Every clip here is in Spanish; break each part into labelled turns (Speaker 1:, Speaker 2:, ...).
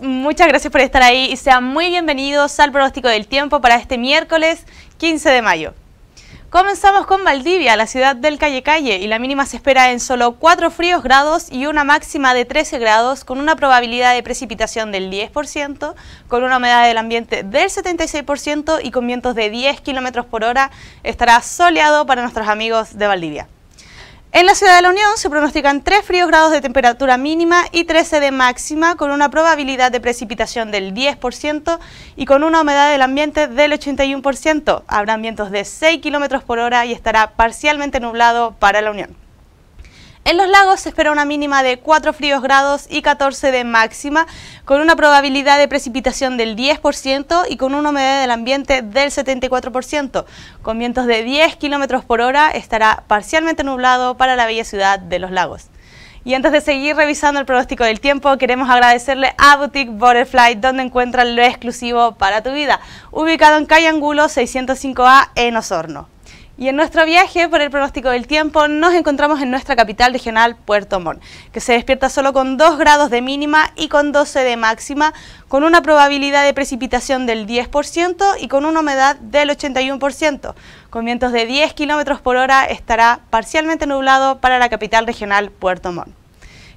Speaker 1: muchas gracias por estar ahí y sean muy bienvenidos al pronóstico del tiempo para este miércoles 15 de mayo. Comenzamos con Valdivia, la ciudad del Calle Calle, y la mínima se espera en solo 4 fríos grados y una máxima de 13 grados, con una probabilidad de precipitación del 10%, con una humedad del ambiente del 76% y con vientos de 10 km por hora. Estará soleado para nuestros amigos de Valdivia. En la ciudad de la Unión se pronostican 3 fríos grados de temperatura mínima y 13 de máxima, con una probabilidad de precipitación del 10% y con una humedad del ambiente del 81%. Habrán vientos de 6 km por hora y estará parcialmente nublado para la Unión. En los lagos se espera una mínima de 4 fríos grados y 14 de máxima, con una probabilidad de precipitación del 10% y con una humedad del ambiente del 74%. Con vientos de 10 km por hora estará parcialmente nublado para la bella ciudad de los lagos. Y antes de seguir revisando el pronóstico del tiempo, queremos agradecerle a Boutique Butterfly, donde encuentran lo exclusivo para tu vida, ubicado en Calle Angulo 605A en Osorno. Y en nuestro viaje por el pronóstico del tiempo nos encontramos en nuestra capital regional, Puerto Montt, que se despierta solo con 2 grados de mínima y con 12 de máxima, con una probabilidad de precipitación del 10% y con una humedad del 81%. Con vientos de 10 km por hora estará parcialmente nublado para la capital regional, Puerto Montt.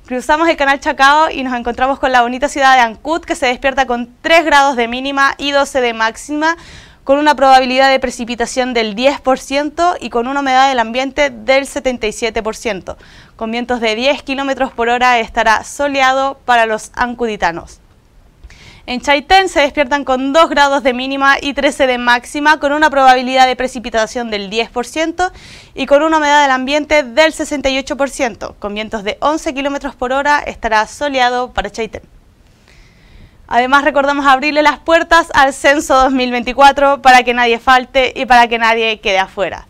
Speaker 1: Cruzamos el canal Chacao y nos encontramos con la bonita ciudad de Ancud, que se despierta con 3 grados de mínima y 12 de máxima, con una probabilidad de precipitación del 10% y con una humedad del ambiente del 77%. Con vientos de 10 km por hora estará soleado para los ancuditanos. En Chaitén se despiertan con 2 grados de mínima y 13 de máxima, con una probabilidad de precipitación del 10% y con una humedad del ambiente del 68%. Con vientos de 11 km por hora estará soleado para Chaitén. Además, recordamos abrirle las puertas al Censo 2024 para que nadie falte y para que nadie quede afuera.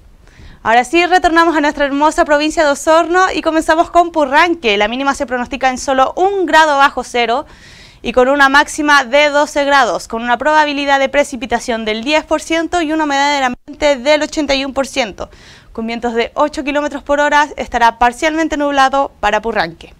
Speaker 1: Ahora sí, retornamos a nuestra hermosa provincia de Osorno y comenzamos con Purranque. La mínima se pronostica en solo un grado bajo cero y con una máxima de 12 grados, con una probabilidad de precipitación del 10% y una humedad del ambiente del 81%. Con vientos de 8 km por hora estará parcialmente nublado para Purranque.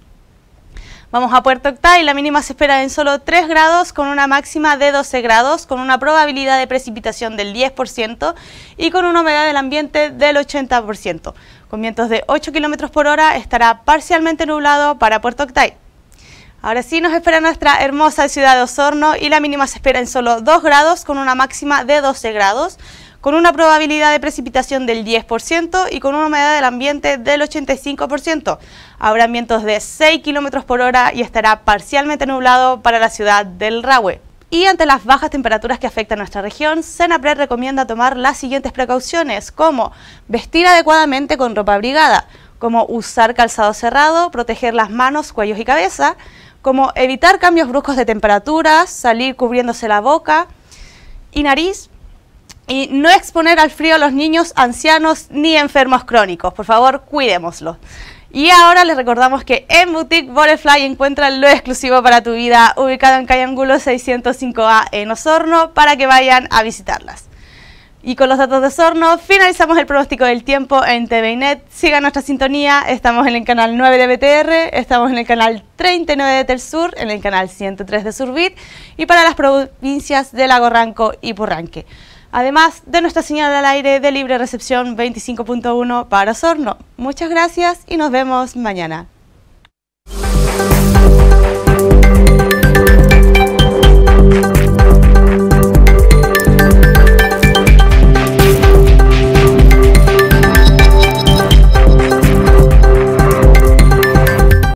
Speaker 1: Vamos a Puerto Octay, la mínima se espera en solo 3 grados con una máxima de 12 grados, con una probabilidad de precipitación del 10% y con una humedad del ambiente del 80%. Con vientos de 8 km por hora estará parcialmente nublado para Puerto Octay. Ahora sí nos espera nuestra hermosa ciudad de Osorno y la mínima se espera en solo 2 grados con una máxima de 12 grados, con una probabilidad de precipitación del 10% y con una humedad del ambiente del 85%. Habrá vientos de 6 km por hora y estará parcialmente nublado para la ciudad del Rahue. Y ante las bajas temperaturas que afectan a nuestra región, Senapred recomienda tomar las siguientes precauciones, como vestir adecuadamente con ropa abrigada, como usar calzado cerrado, proteger las manos, cuellos y cabeza, como evitar cambios bruscos de temperaturas, salir cubriéndose la boca y nariz, y no exponer al frío a los niños, ancianos ni enfermos crónicos. Por favor, cuidémoslos. Y ahora les recordamos que en Boutique Butterfly encuentran lo exclusivo para tu vida, ubicado en Calle 605A en Osorno, para que vayan a visitarlas. Y con los datos de Osorno finalizamos el pronóstico del tiempo en TVNet. Siga nuestra sintonía, estamos en el canal 9 de BTR, estamos en el canal 39 de Sur, en el canal 103 de Surbit y para las provincias de Lago Ranco y Purranque además de nuestra señal al aire de libre recepción 25.1 para Osorno. Muchas gracias y nos vemos mañana.